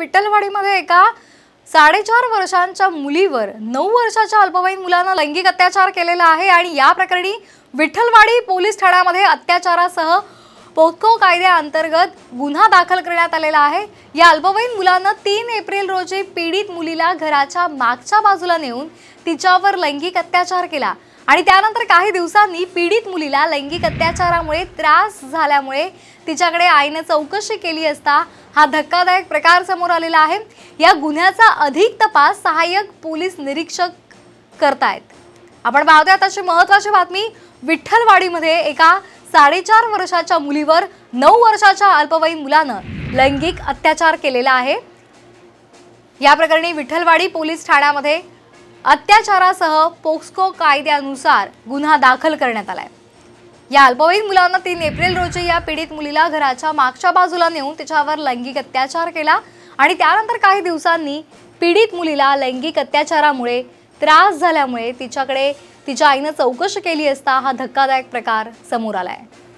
विठ्ठलवाडीमध्ये एका साडेचार वर्षांच्या मुलीवर नऊ वर्षाच्या अल्पवयीन मुलांना लैंगिक अत्याचार केलेला आहे आणि या प्रकरणी विठ्ठलवाडी पोलीस ठाण्यामध्ये अत्याचारासह पोस्को कायद्याअंतर्गत गुन्हा दाखल करण्यात आलेला आहे या अल्पवयीन मुलानं तीन एप्रिल रोजी पीडित मुलीला घराच्या मागच्या बाजूला नेऊन तिच्यावर लैंगिक अत्याचार केला आणि त्यानंतर काही दिवसांनी पीडित मुलीला लैंगिक अत्याचारामुळे त्रास झाल्यामुळे तिच्याकडे आईनं चौकशी केली असता हा धक्कादायक प्रकार समोर आलेला आहे या गुन्ह्याचा अधिक तपास सहाय्यक पोलीस निरीक्षक करतायत आपण पाहतोय अशी महत्वाची बातमी विठ्ठलवाडीमध्ये एका साडेचार वर्षाच्या मुलीवर नऊ वर्षाच्या अल्पवयीन मुलानं लैंगिक अत्याचार केलेला आहे या प्रकरणी विठ्ठलवाडी पोलीस ठाण्यामध्ये अत्याचारासह पोक्सको कायद्यानुसार गुन्हा दाखल करण्यात आलाय या अल्पवयीन मुलांना तीन एप्रिल रोजी या पीडित मुलीला घराच्या मागच्या बाजूला नेऊन तिच्यावर लैंगिक अत्याचार केला आणि त्यानंतर काही दिवसांनी पीडित मुलीला लैंगिक अत्याचारामुळे त्रास झाल्यामुळे तिच्याकडे तिच्या आईनं चौकशी केली असता हा धक्कादायक प्रकार समोर आलाय